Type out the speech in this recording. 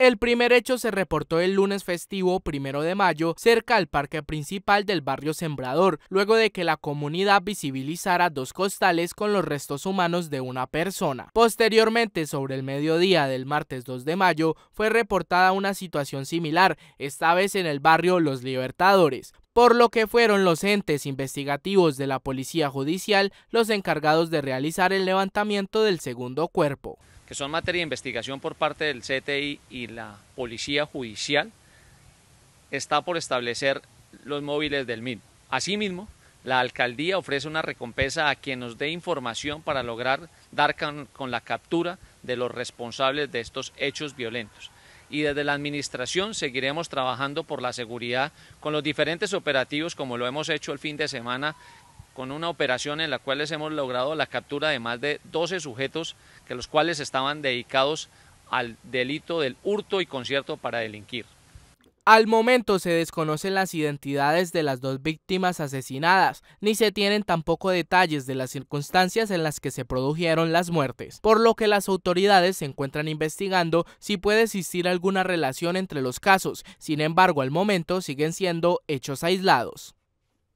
El primer hecho se reportó el lunes festivo primero de mayo cerca al parque principal del barrio Sembrador, luego de que la comunidad visibilizara dos costales con los restos humanos de una persona. Posteriormente, sobre el mediodía del martes 2 de mayo, fue reportada una situación similar, esta vez en el barrio Los Libertadores, por lo que fueron los entes investigativos de la Policía Judicial los encargados de realizar el levantamiento del segundo cuerpo que son materia de investigación por parte del CTI y la Policía Judicial, está por establecer los móviles del mismo. Asimismo, la alcaldía ofrece una recompensa a quien nos dé información para lograr dar con, con, la captura de los responsables de estos hechos violentos. Y desde la Administración seguiremos trabajando por la seguridad con los diferentes operativos como lo hemos hecho el fin de semana con una operación en la cual hemos logrado la captura de más de 12 sujetos, que los cuales estaban dedicados al delito del hurto y concierto para delinquir. Al momento se desconocen las identidades de las dos víctimas asesinadas, ni se tienen tampoco detalles de las circunstancias en las que se produjeron las muertes, por lo que las autoridades se encuentran investigando si puede existir alguna relación entre los casos, sin embargo al momento siguen siendo hechos aislados.